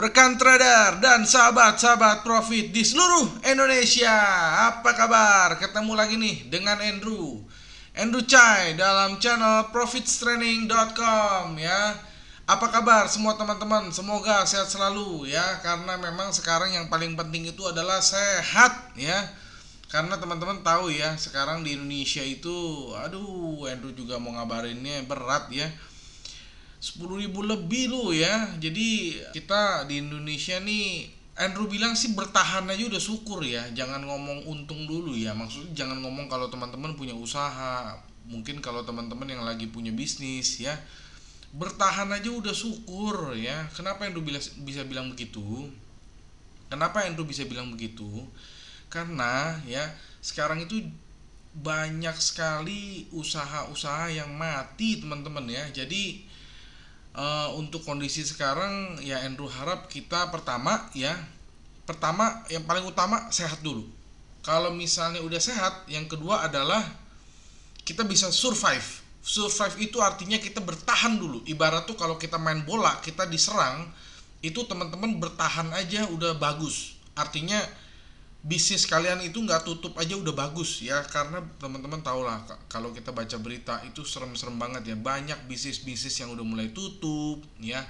rekan trader dan sahabat-sahabat profit di seluruh Indonesia Apa kabar? Ketemu lagi nih dengan Andrew Andrew Chai dalam channel profitstraining.com ya Apa kabar semua teman-teman? Semoga sehat selalu ya Karena memang sekarang yang paling penting itu adalah sehat ya karena teman-teman tahu ya sekarang di Indonesia itu aduh Andrew juga mau ngabarinnya berat ya ribu lebih lu ya jadi kita di Indonesia nih Andrew bilang sih bertahan aja udah syukur ya jangan ngomong untung dulu ya maksudnya jangan ngomong kalau teman-teman punya usaha mungkin kalau teman-teman yang lagi punya bisnis ya bertahan aja udah syukur ya kenapa Andrew bila, bisa bilang begitu kenapa Andrew bisa bilang begitu karena ya sekarang itu banyak sekali usaha-usaha yang mati teman-teman ya jadi Eh, untuk kondisi sekarang ya Andrew harap kita pertama ya pertama yang paling utama sehat dulu. Kalau misalnya udah sehat, yang kedua adalah kita bisa survive. Survive itu artinya kita bertahan dulu. Ibarat tuh kalau kita main bola, kita diserang, itu teman-teman bertahan aja udah bagus. Artinya bisnis kalian itu nggak tutup aja udah bagus ya karena teman-teman tahu lah kalau kita baca berita itu serem-serem banget ya banyak bisnis-bisnis yang udah mulai tutup ya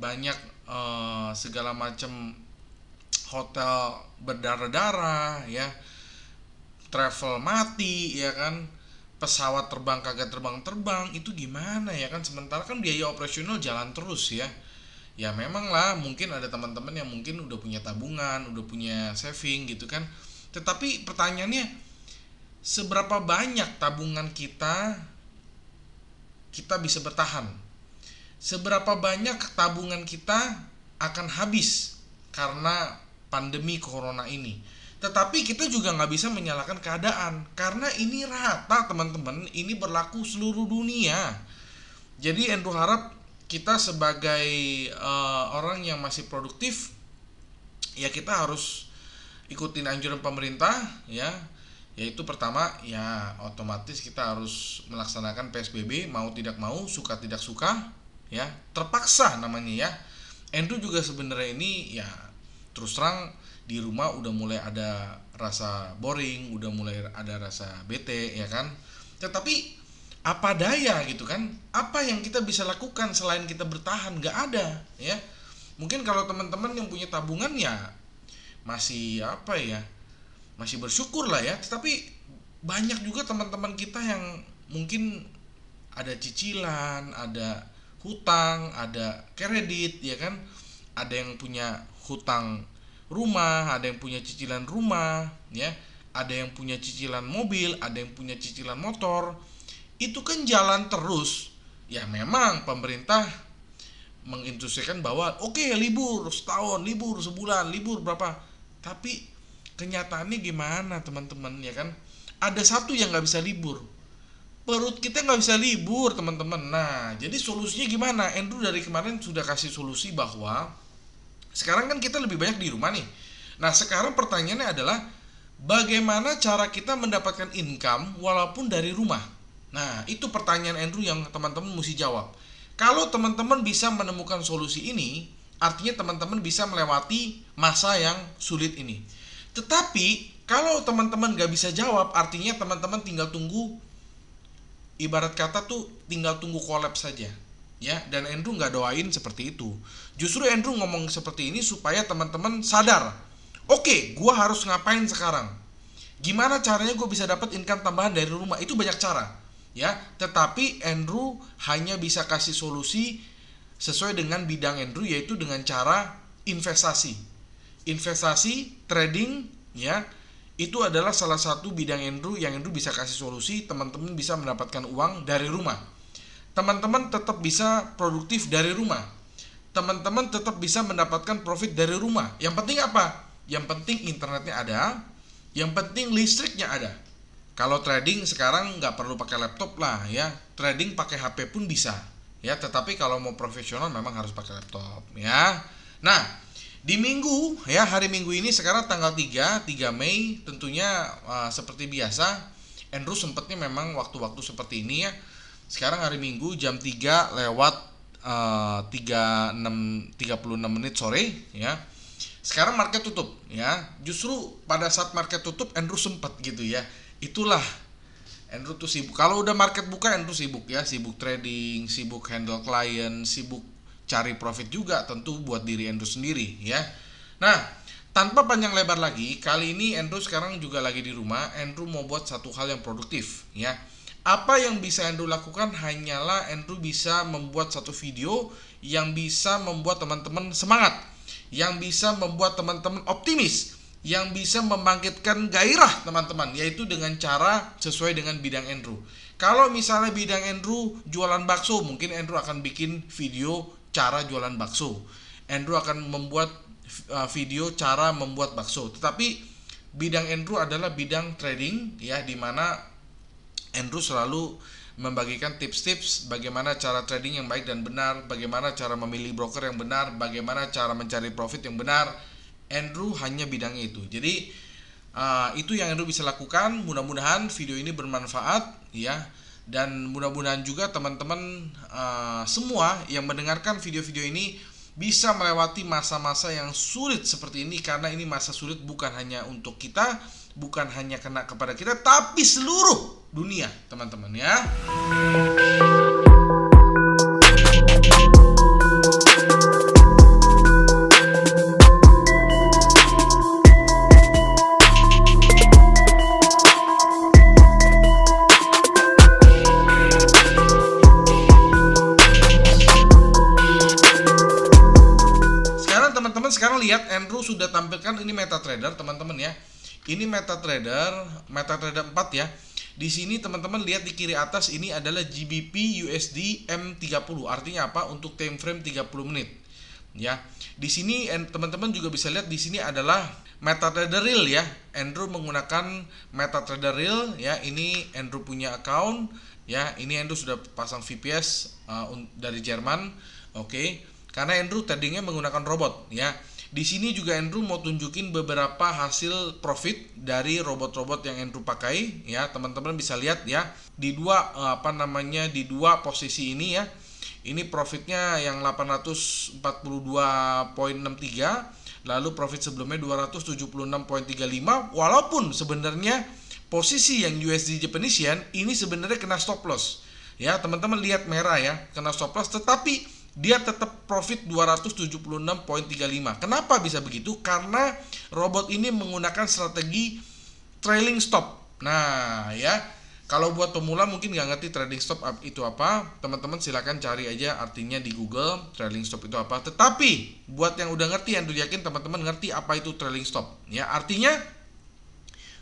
banyak uh, segala macam hotel berdarah-darah ya travel mati ya kan pesawat terbang kagak terbang-terbang itu gimana ya kan sementara kan biaya operasional jalan terus ya ya memang lah mungkin ada teman-teman yang mungkin udah punya tabungan udah punya saving gitu kan tetapi pertanyaannya seberapa banyak tabungan kita kita bisa bertahan seberapa banyak tabungan kita akan habis karena pandemi corona ini tetapi kita juga nggak bisa menyalahkan keadaan karena ini rata teman-teman ini berlaku seluruh dunia jadi Andrew harap kita sebagai uh, orang yang masih produktif ya kita harus ikutin anjuran pemerintah ya yaitu pertama ya otomatis kita harus melaksanakan PSBB mau tidak mau suka tidak suka ya terpaksa namanya ya Andrew juga sebenarnya ini ya terus terang di rumah udah mulai ada rasa boring, udah mulai ada rasa bete ya kan. Tetapi apa daya gitu kan apa yang kita bisa lakukan selain kita bertahan nggak ada ya mungkin kalau teman-teman yang punya tabungan ya masih apa ya masih bersyukur lah ya tetapi banyak juga teman-teman kita yang mungkin ada cicilan ada hutang ada kredit ya kan ada yang punya hutang rumah ada yang punya cicilan rumah ya ada yang punya cicilan mobil ada yang punya cicilan motor itu kan jalan terus ya memang pemerintah menginstruksikan bahwa oke okay, libur setahun libur sebulan libur berapa tapi kenyataannya gimana teman-teman ya kan ada satu yang nggak bisa libur perut kita nggak bisa libur teman-teman nah jadi solusinya gimana Andrew dari kemarin sudah kasih solusi bahwa sekarang kan kita lebih banyak di rumah nih nah sekarang pertanyaannya adalah bagaimana cara kita mendapatkan income walaupun dari rumah Nah, itu pertanyaan Andrew yang teman-teman mesti jawab. Kalau teman-teman bisa menemukan solusi ini, artinya teman-teman bisa melewati masa yang sulit ini. Tetapi, kalau teman-teman gak bisa jawab, artinya teman-teman tinggal tunggu, ibarat kata tuh tinggal tunggu kolaps saja. Ya, dan Andrew nggak doain seperti itu. Justru Andrew ngomong seperti ini supaya teman-teman sadar. Oke, okay, gue harus ngapain sekarang? Gimana caranya gue bisa dapat income tambahan dari rumah? Itu banyak cara ya tetapi Andrew hanya bisa kasih solusi sesuai dengan bidang Andrew yaitu dengan cara investasi investasi trading ya itu adalah salah satu bidang Andrew yang Andrew bisa kasih solusi teman-teman bisa mendapatkan uang dari rumah teman-teman tetap bisa produktif dari rumah teman-teman tetap bisa mendapatkan profit dari rumah yang penting apa yang penting internetnya ada yang penting listriknya ada kalau trading sekarang nggak perlu pakai laptop lah ya. Trading pakai HP pun bisa ya. Tetapi kalau mau profesional memang harus pakai laptop ya. Nah di minggu ya hari minggu ini sekarang tanggal 3 3 Mei tentunya uh, seperti biasa Andrew sempatnya memang waktu-waktu seperti ini ya sekarang hari minggu jam 3 lewat uh, 36 36 menit sore ya sekarang market tutup ya justru pada saat market tutup Andrew sempat gitu ya itulah Andrew tuh sibuk. Kalau udah market buka Andrew sibuk ya, sibuk trading, sibuk handle klien, sibuk cari profit juga tentu buat diri Andrew sendiri ya. Nah, tanpa panjang lebar lagi, kali ini Andrew sekarang juga lagi di rumah, Andrew mau buat satu hal yang produktif ya. Apa yang bisa Andrew lakukan hanyalah Andrew bisa membuat satu video yang bisa membuat teman-teman semangat, yang bisa membuat teman-teman optimis, yang bisa membangkitkan gairah teman-teman yaitu dengan cara sesuai dengan bidang Andrew. Kalau misalnya bidang Andrew jualan bakso, mungkin Andrew akan bikin video cara jualan bakso. Andrew akan membuat eh, video cara membuat bakso. Tetapi bidang Andrew adalah bidang trading ya di mana Andrew selalu membagikan tips-tips bagaimana cara trading yang baik dan benar, bagaimana cara memilih broker yang benar, bagaimana cara mencari profit yang benar Andrew hanya bidangnya itu. Jadi uh, itu yang Andrew bisa lakukan. Mudah-mudahan video ini bermanfaat ya dan mudah-mudahan juga teman-teman uh, semua yang mendengarkan video-video ini bisa melewati masa-masa yang sulit seperti ini karena ini masa sulit bukan hanya untuk kita, bukan hanya kena kepada kita tapi seluruh dunia, teman-teman ya. sudah tampilkan ini MetaTrader teman-teman ya. Ini MetaTrader, MetaTrader 4 ya. Di sini teman-teman lihat di kiri atas ini adalah GBP USD M30. Artinya apa? Untuk time frame 30 menit. Ya. Di sini teman-teman juga bisa lihat di sini adalah MetaTrader Real ya. Andrew menggunakan MetaTrader Real ya. Ini Andrew punya account ya. Ini Andrew sudah pasang VPS uh, eh, dari Jerman. Oke. Okay karena Andrew tadinya menggunakan robot ya di sini juga Andrew mau tunjukin beberapa hasil profit dari robot-robot yang Andrew pakai ya. Teman-teman bisa lihat ya di dua eh, apa namanya di dua posisi ini ya. Ini profitnya yang 842.63 lalu profit sebelumnya 276.35 walaupun sebenarnya posisi yang USD Japanese yen ini sebenarnya kena stop loss. Ya, teman-teman lihat merah ya, kena stop loss tetapi dia tetap profit 276.35. Kenapa bisa begitu? Karena robot ini menggunakan strategi trailing stop. Nah, ya. Kalau buat pemula mungkin nggak ngerti trailing stop itu apa, teman-teman silahkan cari aja artinya di Google trailing stop itu apa. Tetapi buat yang udah ngerti, yang yakin teman-teman ngerti apa itu trailing stop. Ya artinya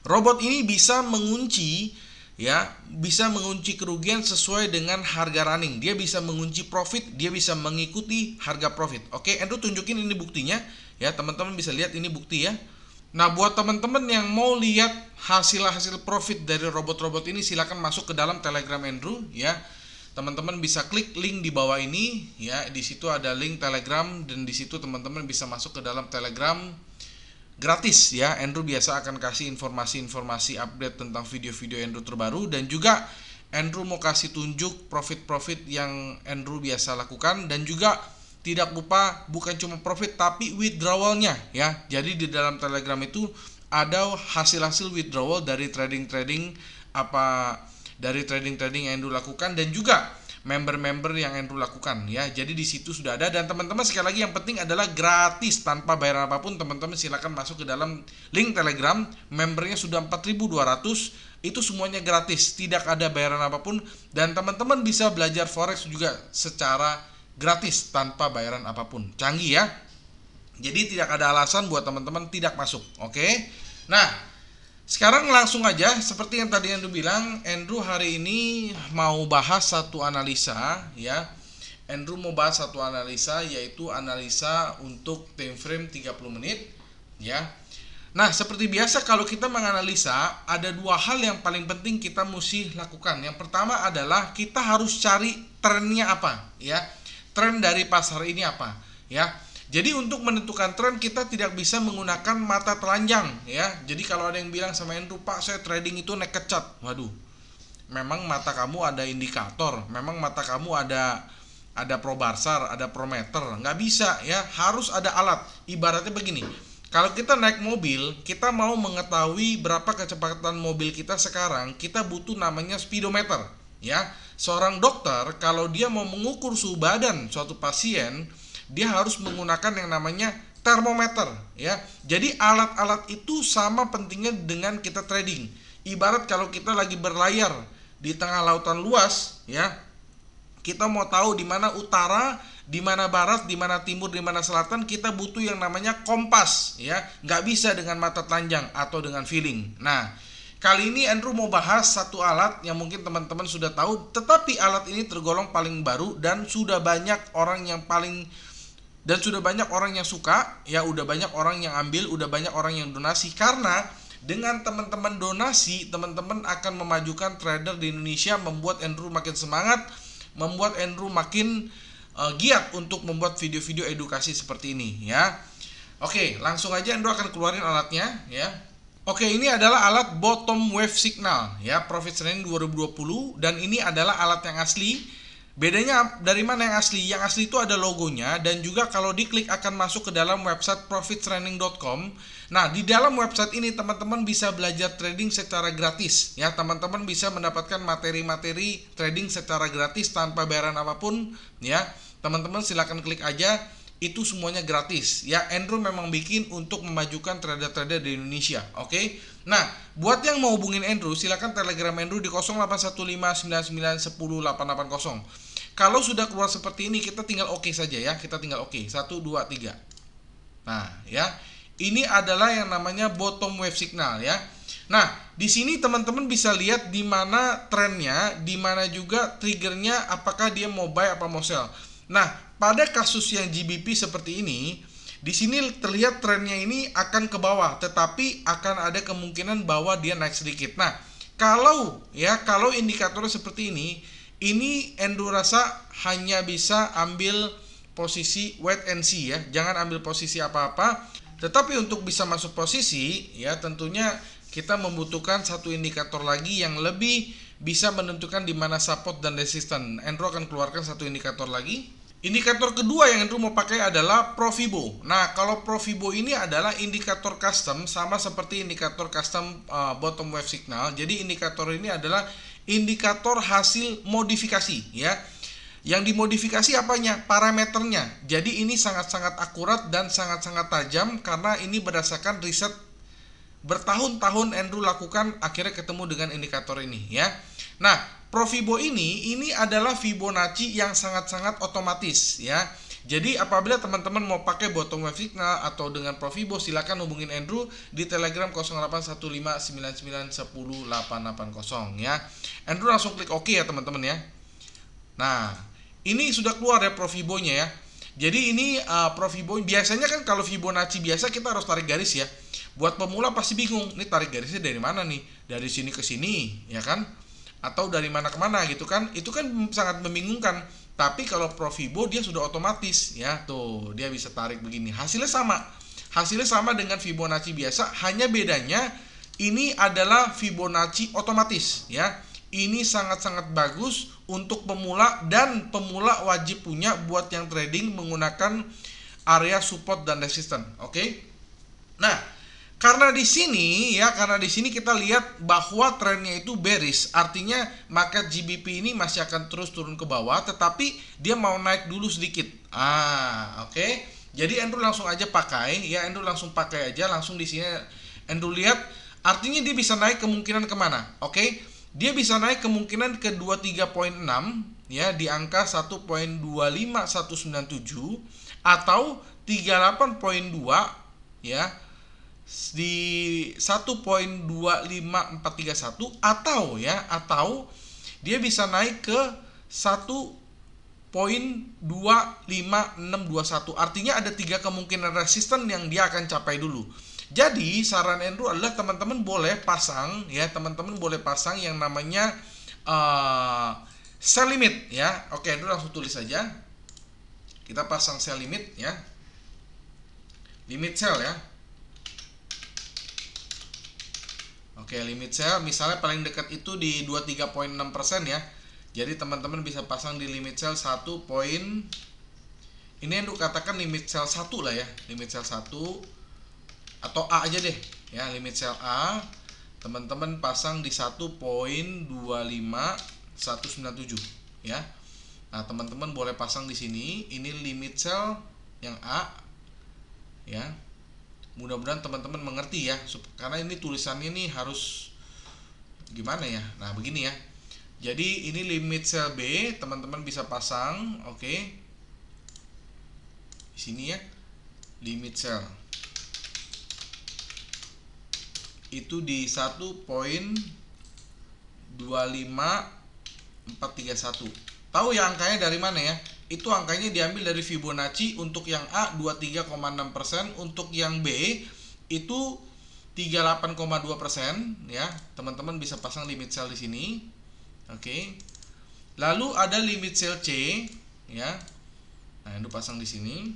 robot ini bisa mengunci ya bisa mengunci kerugian sesuai dengan harga running dia bisa mengunci profit dia bisa mengikuti harga profit oke Andrew tunjukin ini buktinya ya teman-teman bisa lihat ini bukti ya Nah, buat teman-teman yang mau lihat hasil-hasil profit dari robot-robot ini, silahkan masuk ke dalam Telegram Andrew ya. Teman-teman bisa klik link di bawah ini ya. Di situ ada link Telegram dan di situ teman-teman bisa masuk ke dalam Telegram gratis ya. Andrew biasa akan kasih informasi-informasi update tentang video-video Andrew terbaru dan juga Andrew mau kasih tunjuk profit-profit yang Andrew biasa lakukan dan juga tidak lupa bukan cuma profit tapi withdrawalnya ya. Jadi di dalam Telegram itu ada hasil-hasil withdrawal dari trading-trading apa dari trading-trading yang Andrew lakukan dan juga member-member yang Andrew lakukan ya. Jadi di situ sudah ada dan teman-teman sekali lagi yang penting adalah gratis tanpa bayaran apapun. Teman-teman silakan masuk ke dalam link Telegram, membernya sudah 4200 itu semuanya gratis, tidak ada bayaran apapun dan teman-teman bisa belajar forex juga secara gratis tanpa bayaran apapun. Canggih ya. Jadi tidak ada alasan buat teman-teman tidak masuk, oke? Okay? Nah, sekarang langsung aja, seperti yang tadi Andrew bilang, Andrew hari ini mau bahas satu analisa, ya. Andrew mau bahas satu analisa, yaitu analisa untuk time frame 30 menit, ya. Nah, seperti biasa kalau kita menganalisa, ada dua hal yang paling penting kita mesti lakukan. Yang pertama adalah kita harus cari trennya apa, ya. Trend dari pasar ini apa, ya jadi untuk menentukan tren kita tidak bisa menggunakan mata telanjang ya. Jadi kalau ada yang bilang sama Andrew, "Pak, saya trading itu naik kecat." Waduh. Memang mata kamu ada indikator, memang mata kamu ada ada probarsar, ada prometer. Nggak bisa ya, harus ada alat. Ibaratnya begini. Kalau kita naik mobil, kita mau mengetahui berapa kecepatan mobil kita sekarang, kita butuh namanya speedometer, ya. Seorang dokter kalau dia mau mengukur suhu badan suatu pasien, dia harus menggunakan yang namanya termometer ya. Jadi alat-alat itu sama pentingnya dengan kita trading. Ibarat kalau kita lagi berlayar di tengah lautan luas ya. Kita mau tahu di mana utara, di mana barat, di mana timur, di mana selatan, kita butuh yang namanya kompas ya. Nggak bisa dengan mata telanjang atau dengan feeling. Nah, Kali ini Andrew mau bahas satu alat yang mungkin teman-teman sudah tahu, tetapi alat ini tergolong paling baru dan sudah banyak orang yang paling dan sudah banyak orang yang suka ya udah banyak orang yang ambil udah banyak orang yang donasi karena dengan teman-teman donasi teman-teman akan memajukan trader di Indonesia membuat Andrew makin semangat membuat Andrew makin uh, giat untuk membuat video-video edukasi seperti ini ya oke langsung aja Andrew akan keluarin alatnya ya Oke, ini adalah alat bottom wave signal ya, Profit Senin 2020 dan ini adalah alat yang asli Bedanya dari mana yang asli? Yang asli itu ada logonya dan juga kalau diklik akan masuk ke dalam website profittraining.com. Nah, di dalam website ini teman-teman bisa belajar trading secara gratis. Ya, teman-teman bisa mendapatkan materi-materi trading secara gratis tanpa bayaran apapun, ya. Teman-teman silahkan klik aja itu semuanya gratis ya Andrew memang bikin untuk memajukan trader-trader di Indonesia oke okay? nah buat yang mau hubungin Andrew silahkan telegram Andrew di 081599108800. kalau sudah keluar seperti ini kita tinggal oke okay saja ya kita tinggal oke okay. 1 2 3 nah ya ini adalah yang namanya bottom wave signal ya Nah, di sini teman-teman bisa lihat di mana trennya, di mana juga triggernya, apakah dia mau buy apa mau sell. Nah, pada kasus yang GBP seperti ini, di sini terlihat trennya ini akan ke bawah, tetapi akan ada kemungkinan bahwa dia naik sedikit. Nah, kalau ya kalau indikator seperti ini, ini Endo rasa hanya bisa ambil posisi wait and see ya, jangan ambil posisi apa-apa. Tetapi untuk bisa masuk posisi ya tentunya kita membutuhkan satu indikator lagi yang lebih bisa menentukan di mana support dan resistance. Endro akan keluarkan satu indikator lagi Indikator kedua yang Andrew mau pakai adalah Profibo. Nah, kalau Profibo ini adalah indikator custom sama seperti indikator custom uh, bottom wave signal. Jadi indikator ini adalah indikator hasil modifikasi ya. Yang dimodifikasi apanya? Parameternya. Jadi ini sangat-sangat akurat dan sangat-sangat tajam karena ini berdasarkan riset bertahun-tahun Andrew lakukan akhirnya ketemu dengan indikator ini ya. Nah, Profibo ini ini adalah Fibonacci yang sangat-sangat otomatis ya. Jadi apabila teman-teman mau pakai bottom wave signal atau dengan Profibo silakan hubungin Andrew di Telegram 0815991080 ya. Andrew langsung klik OK ya teman-teman ya. Nah, ini sudah keluar ya Profibonya ya. Jadi ini uh, eh, Profibo biasanya kan kalau Fibonacci biasa kita harus tarik garis ya. Buat pemula pasti bingung, ini tarik garisnya dari mana nih? Dari sini ke sini, ya kan? atau dari mana ke mana gitu kan itu kan sangat membingungkan tapi kalau profibo dia sudah otomatis ya tuh dia bisa tarik begini hasilnya sama hasilnya sama dengan Fibonacci biasa hanya bedanya ini adalah Fibonacci otomatis ya ini sangat-sangat bagus untuk pemula dan pemula wajib punya buat yang trading menggunakan area support dan resistance oke okay? nah karena di sini ya karena di sini kita lihat bahwa trennya itu bearish artinya market GBP ini masih akan terus turun ke bawah tetapi dia mau naik dulu sedikit ah oke okay. jadi Andrew langsung aja pakai ya Andrew langsung pakai aja langsung di sini Andrew lihat artinya dia bisa naik kemungkinan kemana oke okay? dia bisa naik kemungkinan ke 23.6 ya di angka 1.25197 atau 38.2 ya di 1.25431 atau ya atau dia bisa naik ke 1.25621 artinya ada tiga kemungkinan resisten yang dia akan capai dulu jadi saran Andrew adalah teman-teman boleh pasang ya teman-teman boleh pasang yang namanya uh, sell limit ya oke Andrew langsung tulis saja kita pasang sell limit ya limit sell ya Oke, limit sell misalnya paling dekat itu di 23.6% ya. Jadi teman-teman bisa pasang di limit sell 1 poin ini yang katakan limit sell 1 lah ya, limit sell 1 atau A aja deh. Ya, limit sell A teman-teman pasang di 1.25197 197 ya. Nah, teman-teman boleh pasang di sini. Ini limit sell yang A ya mudah-mudahan teman-teman mengerti ya karena ini tulisannya ini harus gimana ya nah begini ya jadi ini limit sel B teman-teman bisa pasang oke okay. di sini ya limit sel itu di 1.25431 tahu ya angkanya dari mana ya itu angkanya diambil dari Fibonacci untuk yang A 23,6% untuk yang B itu 38,2% ya. Teman-teman bisa pasang limit sell di sini. Oke. Okay. Lalu ada limit sell C ya. Nah, itu pasang di sini.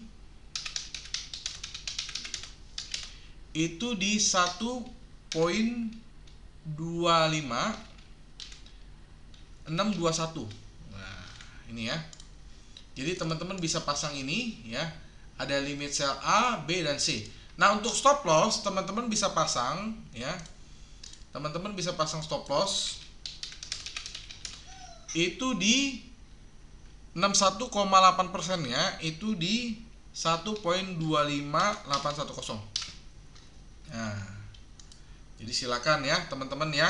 Itu di 1.25 621. Nah, ini ya. Jadi teman-teman bisa pasang ini ya. Ada limit sell A, B dan C. Nah, untuk stop loss teman-teman bisa pasang ya. Teman-teman bisa pasang stop loss itu di 61,8% ya, itu di 1.25810. Nah, jadi silakan ya teman-teman ya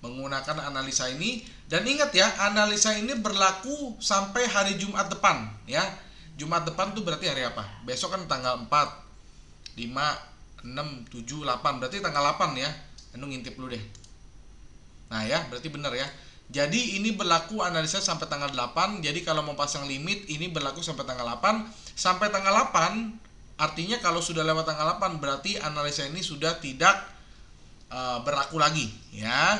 menggunakan analisa ini dan ingat ya, analisa ini berlaku sampai hari Jumat depan ya. Jumat depan tuh berarti hari apa? Besok kan tanggal 4, 5, 6, 7, 8. Berarti tanggal 8 ya. Anu ngintip lu deh. Nah ya, berarti benar ya. Jadi ini berlaku analisa sampai tanggal 8. Jadi kalau mau pasang limit ini berlaku sampai tanggal 8. Sampai tanggal 8 artinya kalau sudah lewat tanggal 8 berarti analisa ini sudah tidak uh, berlaku lagi ya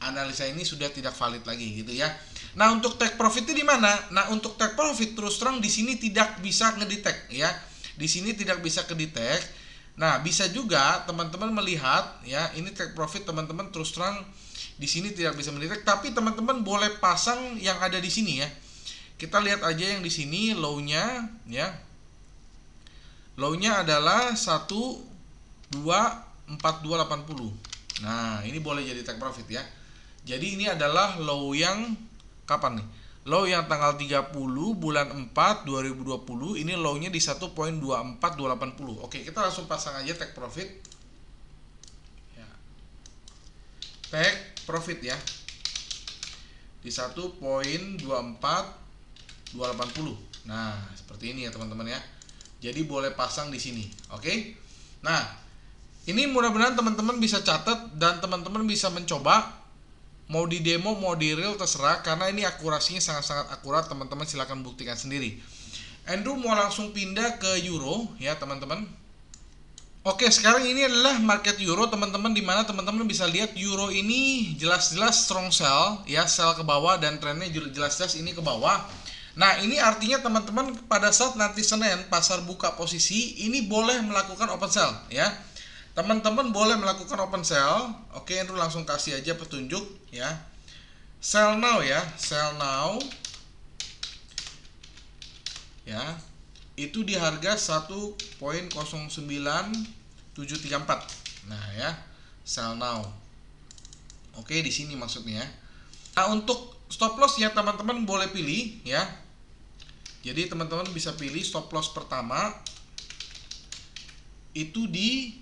analisa ini sudah tidak valid lagi gitu ya. Nah, untuk take profit itu di mana? Nah, untuk take profit terus terang di sini tidak bisa ngedetect ya. Di sini tidak bisa kedetect. Nah, bisa juga teman-teman melihat ya, ini take profit teman-teman terus terang di sini tidak bisa mendetek, tapi teman-teman boleh pasang yang ada di sini ya. Kita lihat aja yang di sini low-nya ya. Low-nya adalah dua delapan puluh. Nah, ini boleh jadi take profit ya. Jadi ini adalah low yang kapan nih? Low yang tanggal 30 bulan 4 2020 ini low-nya di 1.24280. Oke, kita langsung pasang aja take profit. Ya. Take profit ya. Di 1.24280. Nah, seperti ini ya teman-teman ya. Jadi boleh pasang di sini. Oke. Nah, ini mudah-mudahan teman-teman bisa catat dan teman-teman bisa mencoba mau di demo mau di real terserah karena ini akurasinya sangat-sangat akurat teman-teman silahkan buktikan sendiri Andrew mau langsung pindah ke euro ya teman-teman Oke sekarang ini adalah market euro teman-teman dimana teman-teman bisa lihat euro ini jelas-jelas strong sell ya sell ke bawah dan trennya jelas-jelas ini ke bawah Nah ini artinya teman-teman pada saat nanti Senin pasar buka posisi ini boleh melakukan open sell ya Teman-teman boleh melakukan open sell, Oke, Andrew langsung kasih aja petunjuk ya. Sell now ya, sell now. Ya. Itu di harga 1.09734. Nah, ya. Sell now. Oke, di sini maksudnya. Ya. Nah, untuk stop loss ya teman-teman boleh pilih ya. Jadi teman-teman bisa pilih stop loss pertama itu di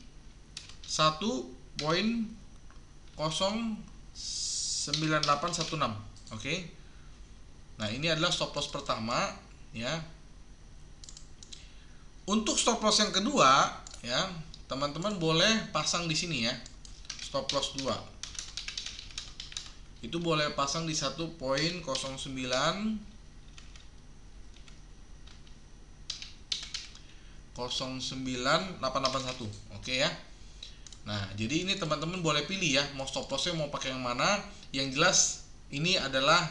1.09816 oke nah ini adalah stop loss pertama ya untuk stop loss yang kedua ya teman-teman boleh pasang di sini ya stop loss 2 itu boleh pasang di 1.09 09881 oke okay ya Nah, jadi ini teman-teman boleh pilih ya mau stop lossnya mau pakai yang mana. Yang jelas ini adalah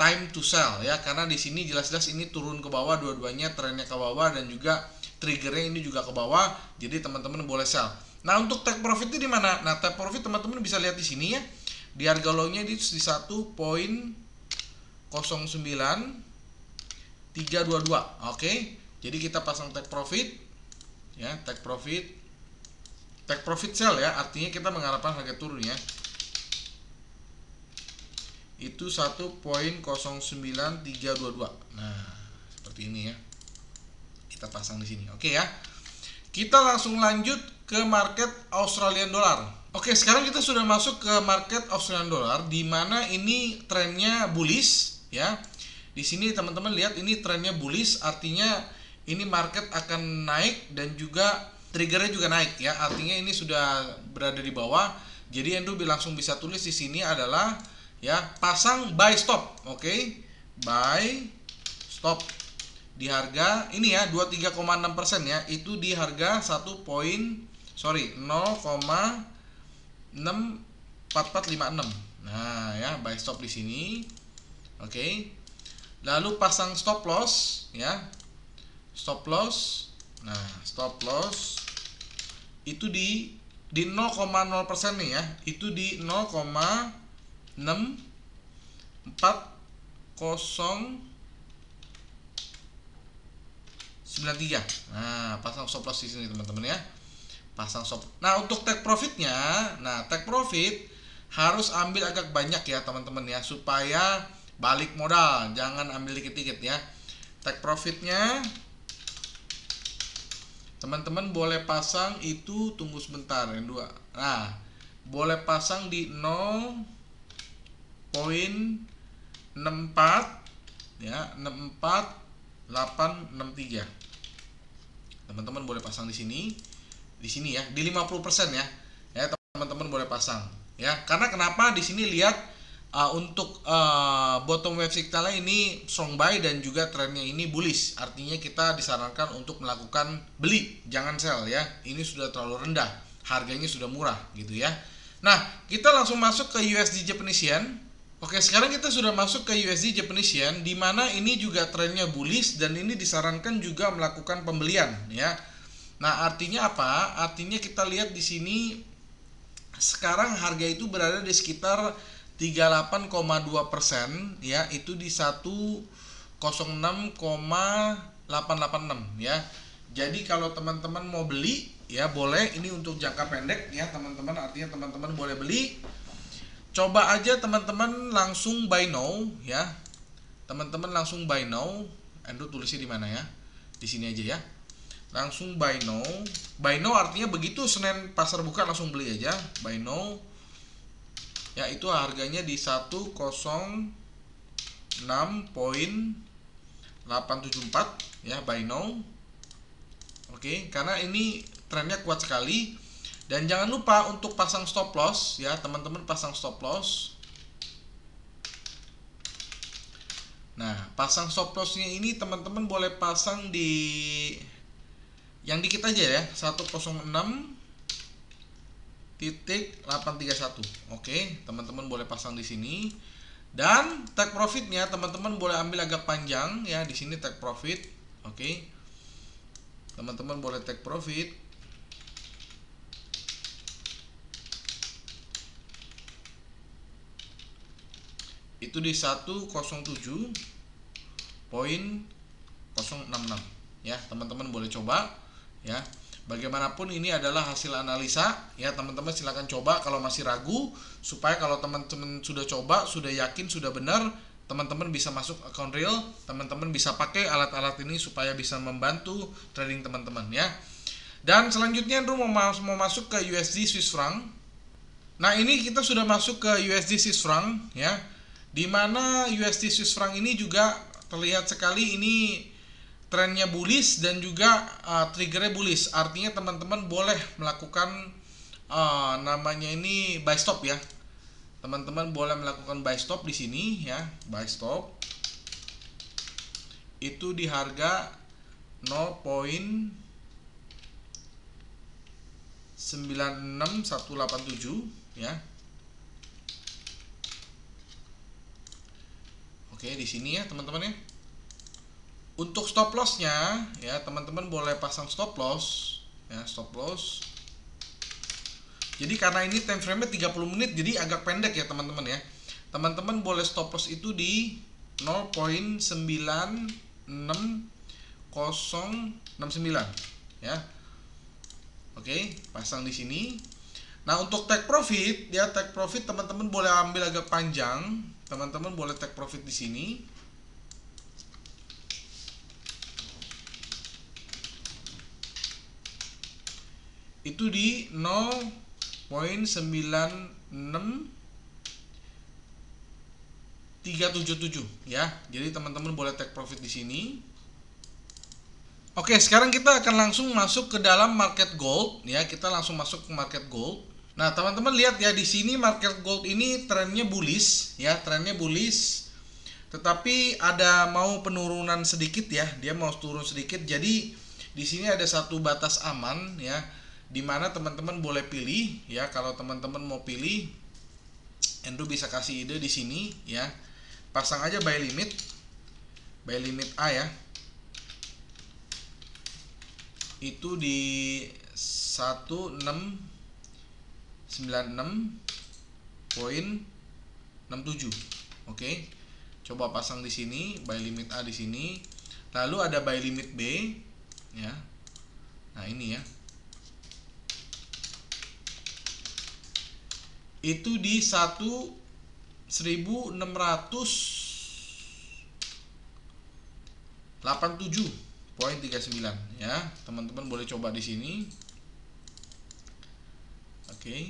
time to sell ya karena di sini jelas-jelas ini turun ke bawah dua-duanya trennya ke bawah dan juga triggernya ini juga ke bawah. Jadi teman-teman boleh sell. Nah, untuk take profit di mana? Nah, take profit teman-teman bisa lihat di sini ya. Di harga low-nya di 1.09 322. Oke. Jadi kita pasang take profit ya, take profit take profit sell ya artinya kita mengharapkan harga turun ya itu 1.09322 nah seperti ini ya kita pasang di sini oke ya kita langsung lanjut ke market Australian dollar oke sekarang kita sudah masuk ke market Australian dollar di mana ini trennya bullish ya di sini teman-teman lihat ini trennya bullish artinya ini market akan naik dan juga triggernya juga naik ya artinya ini sudah berada di bawah jadi Andrew langsung bisa tulis di sini adalah ya pasang buy stop oke okay? buy stop di harga ini ya 23,6% persen ya itu di harga satu poin sorry 0,64456 nah ya buy stop di sini oke okay. lalu pasang stop loss ya stop loss nah stop loss itu di di 0,0% persen nih ya itu di 0,6 4093 nah pasang stop loss di sini teman-teman ya pasang stop nah untuk take profitnya nah take profit harus ambil agak banyak ya teman-teman ya supaya balik modal jangan ambil dikit-dikit ya take profitnya teman-teman boleh pasang itu tunggu sebentar yang dua nah boleh pasang di 0.64 ya 64863 teman-teman boleh pasang di sini di sini ya di 50% ya ya teman-teman boleh pasang ya karena kenapa di sini lihat Uh, untuk uh, bottom wave signalnya ini strong buy dan juga trennya ini bullish. Artinya kita disarankan untuk melakukan beli, jangan sell ya. Ini sudah terlalu rendah, harganya sudah murah gitu ya. Nah, kita langsung masuk ke USD Japanese Yen. Oke, sekarang kita sudah masuk ke USD Japanese Yen di mana ini juga trennya bullish dan ini disarankan juga melakukan pembelian ya. Nah, artinya apa? Artinya kita lihat di sini sekarang harga itu berada di sekitar 38,2 persen ya itu di 106,886 ya jadi kalau teman-teman mau beli ya boleh ini untuk jangka pendek ya teman-teman artinya teman-teman boleh beli coba aja teman-teman langsung buy now ya teman-teman langsung buy now Andrew tulisnya di mana ya di sini aja ya langsung buy now buy now artinya begitu Senin pasar buka langsung beli aja buy now yaitu harganya di 106.874 ya buy now oke karena ini trennya kuat sekali dan jangan lupa untuk pasang stop loss ya teman-teman pasang stop loss nah pasang stop lossnya ini teman-teman boleh pasang di yang dikit aja ya 106 titik 831 oke teman-teman boleh pasang di sini dan take profitnya teman-teman boleh ambil agak panjang ya di sini take profit oke teman-teman boleh take profit itu di 107.066 ya teman-teman boleh coba ya Bagaimanapun ini adalah hasil analisa ya teman-teman silahkan coba kalau masih ragu supaya kalau teman-teman sudah coba sudah yakin sudah benar teman-teman bisa masuk account real teman-teman bisa pakai alat-alat ini supaya bisa membantu trading teman-teman ya. Dan selanjutnya Andrew mau, mas mau masuk ke USD Swiss franc. Nah, ini kita sudah masuk ke USD Swiss franc ya. Di mana USD Swiss franc ini juga terlihat sekali ini trennya bullish dan juga uh, triggernya bullish artinya teman-teman boleh melakukan uh, namanya ini buy stop ya teman-teman boleh melakukan buy stop di sini ya buy stop itu di harga 0.96187 ya Oke di sini ya teman-teman ya untuk stop lossnya ya teman-teman boleh pasang stop loss ya stop loss jadi karena ini time frame 30 menit jadi agak pendek ya teman-teman ya teman-teman boleh stop loss itu di 0.96069 ya oke pasang di sini nah untuk take profit ya take profit teman-teman boleh ambil agak panjang teman-teman boleh take profit di sini itu di 0.96377 ya. Jadi teman-teman boleh take profit di sini. Oke, sekarang kita akan langsung masuk ke dalam market gold ya. Kita langsung masuk ke market gold. Nah, teman-teman lihat ya di sini market gold ini trennya bullish ya, trennya bullish. Tetapi ada mau penurunan sedikit ya, dia mau turun sedikit. Jadi di sini ada satu batas aman ya di mana teman-teman boleh pilih ya kalau teman-teman mau pilih Andrew bisa kasih ide di sini ya pasang aja by limit by limit A ya itu di 1696.67 oke okay. coba pasang di sini by limit A di sini lalu ada by limit B ya nah ini ya itu di 1 tiga sembilan ya. Teman-teman boleh coba di sini. Oke. Okay.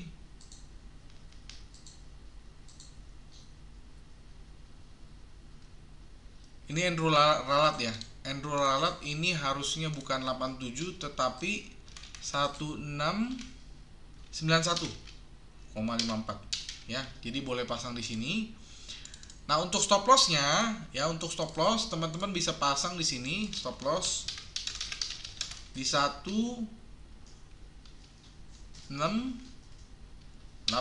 Ini Andrew Ralat ya. Andrew Ralat ini harusnya bukan 87 tetapi 1691. 0,54 ya jadi boleh pasang di sini nah untuk stop lossnya ya untuk stop loss teman-teman bisa pasang di sini stop loss di 1 6 83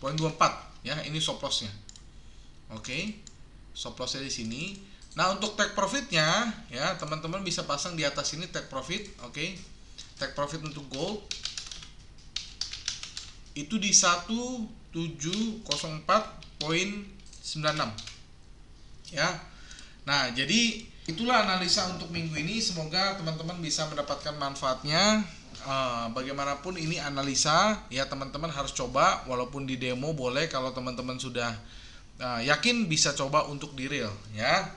poin 24 ya ini stop lossnya oke okay. stop lossnya di sini nah untuk take profitnya ya teman-teman bisa pasang di atas ini take profit oke okay. take profit untuk gold itu di 1704.96 ya nah jadi itulah analisa untuk minggu ini semoga teman-teman bisa mendapatkan manfaatnya eh, bagaimanapun ini analisa ya teman-teman harus coba walaupun di demo boleh kalau teman-teman sudah eh, yakin bisa coba untuk di real ya.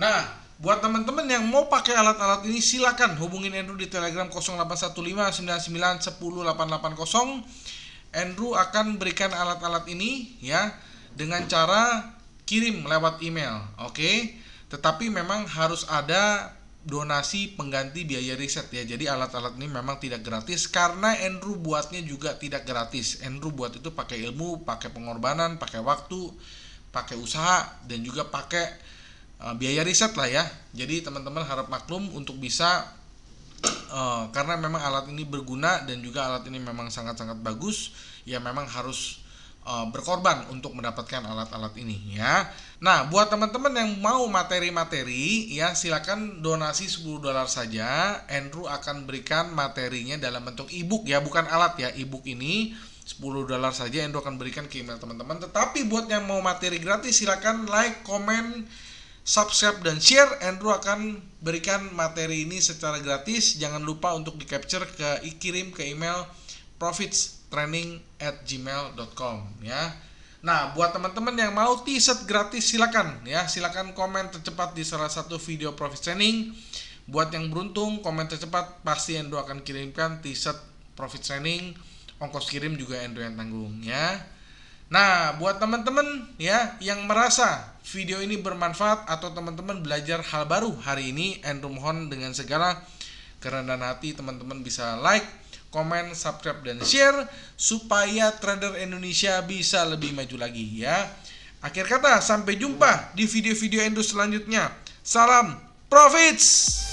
Nah, buat teman-teman yang mau pakai alat-alat ini silakan hubungin Andrew di Telegram 0815 880 Andrew akan berikan alat-alat ini ya dengan cara kirim lewat email, oke? Okay? Tetapi memang harus ada donasi pengganti biaya riset ya. Jadi alat-alat ini memang tidak gratis karena Andrew buatnya juga tidak gratis. Andrew buat itu pakai ilmu, pakai pengorbanan, pakai waktu, pakai usaha dan juga pakai uh, biaya riset lah ya. Jadi teman-teman harap maklum untuk bisa uh, karena memang alat ini berguna dan juga alat ini memang sangat-sangat bagus ya memang harus eh, berkorban untuk mendapatkan alat-alat ini ya nah buat teman-teman yang mau materi-materi ya silakan donasi 10 dolar saja Andrew akan berikan materinya dalam bentuk ebook ya bukan alat ya ebook ini 10 dolar saja Andrew akan berikan ke email teman-teman. Tetapi buat yang mau materi gratis silakan like, komen, subscribe dan share. Andrew akan berikan materi ini secara gratis. Jangan lupa untuk di capture ke kirim ke email training at gmail.com ya. Nah, buat teman-teman yang mau t-shirt gratis silakan ya, silakan komen tercepat di salah satu video Profit Training. Buat yang beruntung, komen tercepat pasti Endro akan kirimkan t-shirt Profit Training. Ongkos kirim juga Endro yang tanggung ya. Nah, buat teman-teman ya yang merasa video ini bermanfaat atau teman-teman belajar hal baru hari ini, Andrew mohon dengan segala kerendahan hati teman-teman bisa like, komen, subscribe dan share supaya trader Indonesia bisa lebih maju lagi ya. Akhir kata, sampai jumpa di video-video Andrew selanjutnya. Salam profits.